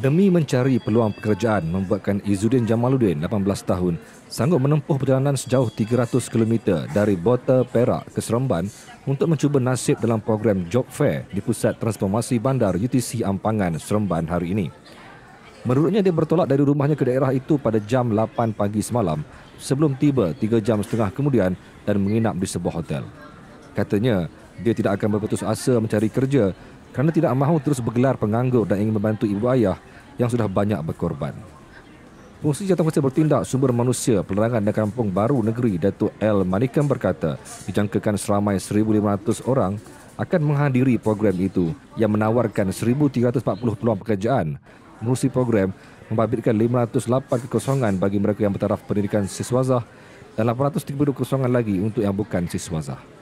Demi mencari peluang pekerjaan, membuatkan Izuddin Jamaluddin, 18 tahun, sanggup menempuh perjalanan sejauh 300 km dari Bota Perak ke Seremban untuk mencuba nasib dalam program Job Fair di Pusat Transformasi Bandar UTC Ampangan Seremban hari ini. Menurutnya, dia bertolak dari rumahnya ke daerah itu pada jam 8 pagi semalam sebelum tiba 3 jam setengah kemudian dan menginap di sebuah hotel. Katanya, dia tidak akan berputus asa mencari kerja kerana tidak mahu terus bergelar penganggur dan ingin membantu ibu ayah yang sudah banyak berkorban. Fungsi Jatuh Kuasa Bertindak Sumber Manusia penerangan dan Kampung Baru Negeri Datuk L. Manikam berkata dijangkakan seramai 1,500 orang akan menghadiri program itu yang menawarkan 1,340 peluang pekerjaan. Menerusi program membabitkan 508 kekosongan bagi mereka yang bertaraf pendidikan siswazah dan 832 kekosongan lagi untuk yang bukan siswazah.